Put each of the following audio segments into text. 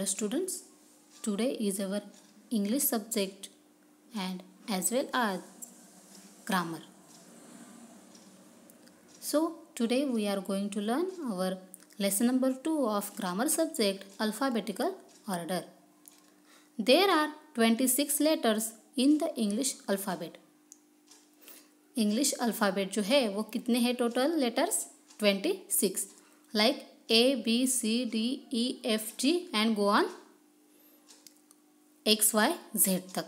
Hello students today is our english subject and as well as grammar so today we are going to learn our lesson number 2 of grammar subject alphabetical order there are 26 letters in the english alphabet English alphabet जो है वो कितने हैं total letters? Twenty six like A, B, C, D, E, F, G and go on X, Y, Z तक.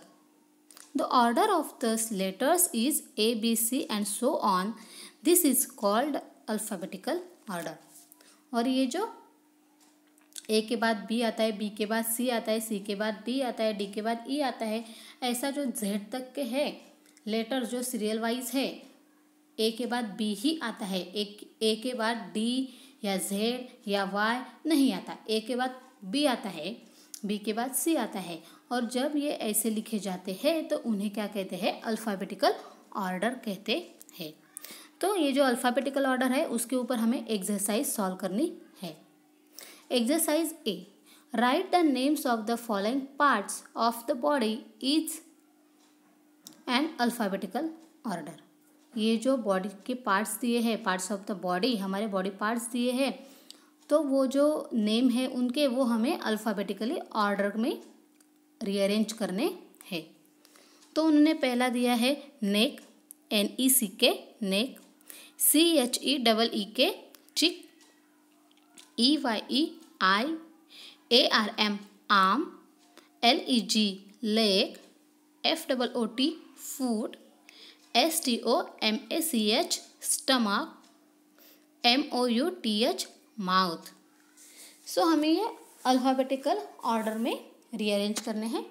The order of the letters is A, B, C and so on. This is called alphabetical order. और ये जो ए के बाद B आता है B के बाद सी आता है सी के बाद डी आता है डी के बाद ई e आता है ऐसा जो जेड तक के है लेटर जो सीरियल वाइज है ए के बाद बी ही आता है ए, ए के बाद डी या जेड या वाई नहीं आता ए के बाद बी आता है बी के बाद सी आता है और जब ये ऐसे लिखे जाते हैं तो उन्हें क्या कहते हैं अल्फ़ाबेटिकल ऑर्डर कहते हैं तो ये जो अल्फ़ाबेटिकल ऑर्डर है उसके ऊपर हमें एक्सरसाइज सॉल्व करनी है exercise A write the names of the following parts of the body is and alphabetical order ये जो बॉडी के पार्ट्स दिए हैं पार्ट्स ऑफ द बॉडी हमारे बॉडी पार्ट्स दिए हैं तो वो जो नेम है उनके वो हमें अल्फ़ाबेटिकली ऑर्डर में रीअरेंज करने हैं तो उन्होंने पहला दिया है नेक एन ई सी के नेक C H E double E K cheek E Y E eye A R M arm L E G leg F double O T foot S T O M A C H stomach M O U T H mouth so हमें ये alphabetical order में rearrange करने हैं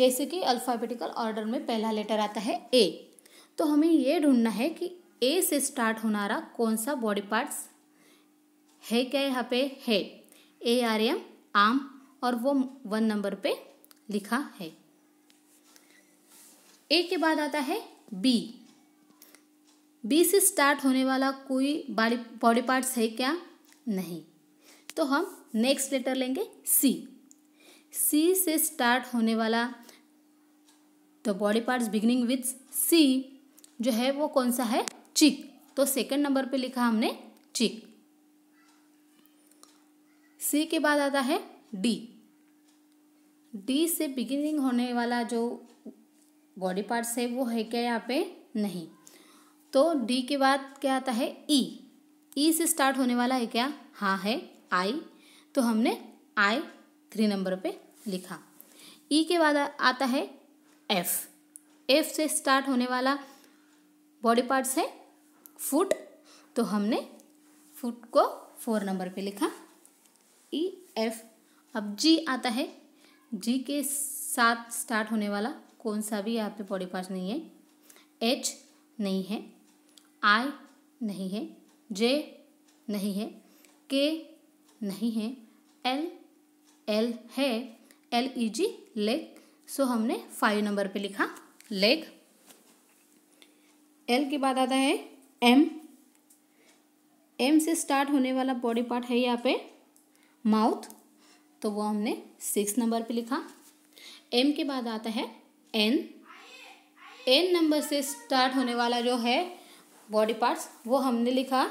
जैसे कि alphabetical order में पहला letter आता है ए तो हमें ये ढूंढना है कि ए से स्टार्ट होना रहा कौन सा बॉडी पार्ट्स है क्या यहाँ पे है ए आर एम आम और वो वन नंबर पे लिखा है ए के बाद आता है बी बी से स्टार्ट होने वाला कोई बॉडी बॉडी पार्ट्स है क्या नहीं तो हम नेक्स्ट लेटर लेंगे सी सी से स्टार्ट होने वाला तो body parts beginning with C जो है वो कौन सा है चिक तो सेकंड नंबर पे लिखा हमने चिक सी के बाद आता है डी डी से बिगिनिंग होने वाला जो बॉडी पार्ट्स है वो है क्या यहाँ पे नहीं तो डी के बाद क्या आता है ई e. ई e से स्टार्ट होने वाला है क्या हाँ है आई तो हमने आई थ्री नंबर पे लिखा ई e के बाद आता है एफ़ एफ से स्टार्ट होने वाला बॉडी पार्ट्स है फुट तो हमने फुट को फोर नंबर पे लिखा ई एफ अब जी आता है जी के साथ स्टार्ट होने वाला कौन सा भी यहाँ पे बॉडी पार्ट नहीं है एच नहीं है आई नहीं है जे नहीं है के नहीं है एल एल है L E G leg so हमने फाइव नंबर पे लिखा लेग एल के बाद आता है एम एम से स्टार्ट होने वाला बॉडी पार्ट है यहाँ पे माउथ तो वो हमने सिक्स नंबर पे लिखा एम के बाद आता है एन एन नंबर से स्टार्ट होने वाला जो है बॉडी पार्ट्स वो हमने लिखा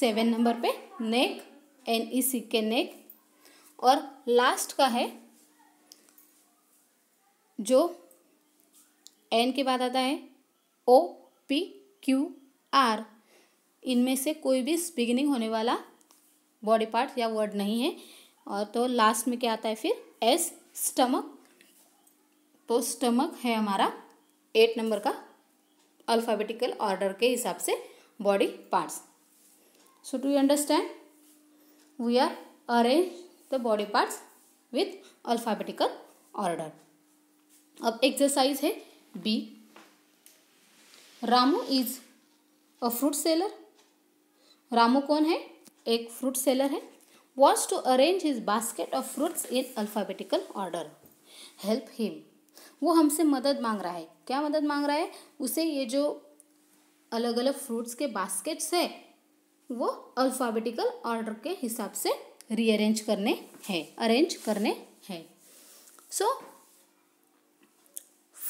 सेवन नंबर पे नेक एन ई सी के नेक और लास्ट का है जो एन के बाद आता है ओ पी क्यू आर इनमें से कोई भी बिगिनिंग होने वाला बॉडी पार्ट या वर्ड नहीं है और तो लास्ट में क्या आता है फिर एस स्टमक तो स्टमक है हमारा एट नंबर का अल्फ़ाबेटिकल ऑर्डर के हिसाब से body parts so to understand we are arrange the body parts with alphabetical order अब एक्सरसाइज है B Ramu is a fruit seller Ramu कौन है एक फ्रूट सेलर है wants to arrange his basket of fruits in alphabetical order help him वो हमसे मदद मांग रहा है क्या मदद मांग रहा है उसे ये जो अलग अलग फ्रूट्स के बास्केट्स है वो अल्फ़ाबेटिकल ऑर्डर के हिसाब से रीअरेंज करने हैं अरेंज करने हैं सो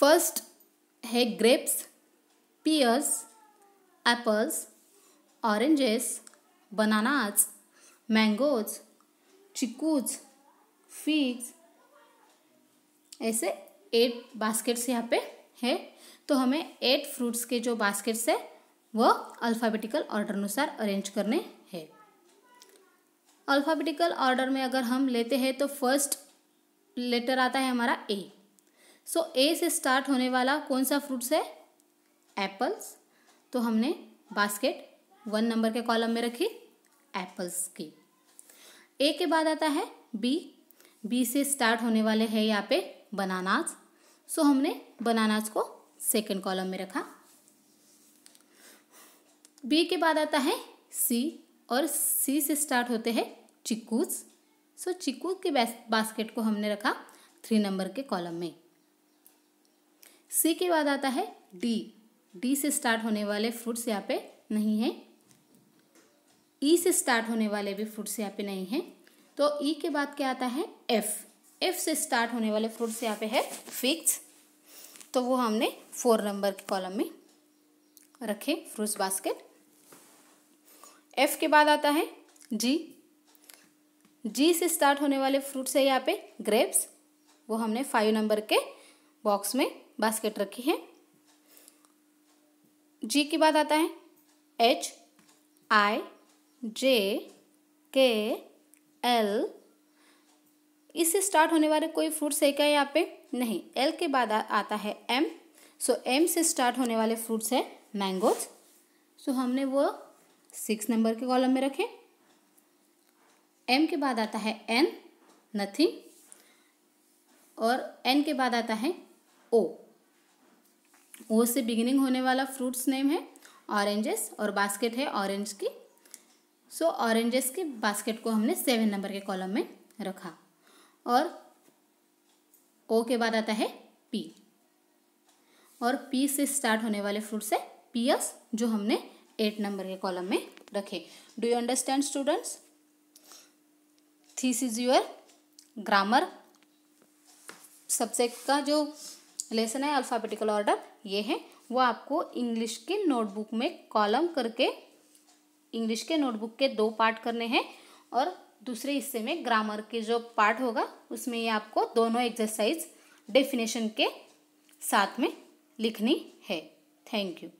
फर्स्ट है grapes pears apples oranges bananas mangoes chikoos figs ऐसे एट बास्केट्स यहाँ पे है तो हमें एट फ्रूट्स के जो बास्केट्स है वह अल्फ़ाबेटिकल ऑर्डर अनुसार अरेंज करने हैं अल्फ़ाबेटिकल ऑर्डर में अगर हम लेते हैं तो फर्स्ट लेटर आता है हमारा ए सो ए से स्टार्ट होने वाला कौन सा फ्रूट्स है एप्पल्स तो हमने बास्केट वन नंबर के कॉलम में रखी एप्पल्स की ए के बाद आता है बी बी से स्टार्ट होने वाले हैं यहाँ पे बनानास सो हमने बनानास को सेकेंड कॉलम में रखा बी के बाद आता है सी और सी से स्टार्ट होते हैं चिक्कूज सो चिक्कू के बास्केट को हमने रखा थ्री नंबर के कॉलम में सी के बाद आता है डी डी से स्टार्ट होने वाले फ्रूट्स यहाँ पे नहीं हैं ई e से स्टार्ट होने वाले भी फ्रूट्स यहाँ पे नहीं हैं तो ई e के बाद क्या आता है एफ एफ से स्टार्ट होने वाले फ्रूट्स यहाँ पे है फिक्स तो वो हमने फोर नंबर के कॉलम में रखे फ्रूट्स बास्केट एफ के बाद आता है जी जी से स्टार्ट होने वाले फ्रूट्स है यहाँ पे ग्रेप्स वो हमने फाइव नंबर के बॉक्स में बास्केट रखी है जी के बाद आता है एच आई जे के एल इससे स्टार्ट होने वाले कोई फ्रूट्स है क्या यहाँ पे नहीं एल के बाद आ, आता है एम सो एम से स्टार्ट होने वाले फ्रूट्स है मैंगोज सो हमने वो सिक्स नंबर के कॉलम में रखे एम के बाद आता है एन नथिंग और एन के बाद आता है ओ ओ से बिगिनिंग होने वाला फ्रूट्स नेम है ऑरेंजेस और बास्केट है ऑरेंज की सो so, ऑरेंजेस के बास्केट को हमने सेवन नंबर के कॉलम में रखा और ओ के बाद आता है पी और पी से स्टार्ट होने वाले फ्रूट्स है एस जो हमने एट नंबर के कॉलम में रखे do you understand students this is your grammar subject का जो लेसन है अल्फ़ाबेटिकल ऑर्डर ये है वो आपको इंग्लिश के नोटबुक में कॉलम करके इंग्लिश के नोटबुक के दो पार्ट करने हैं और दूसरे हिस्से में ग्रामर के जो पार्ट होगा उसमें ये आपको दोनों एक्सरसाइज डेफिनेशन के साथ में लिखनी है थैंक यू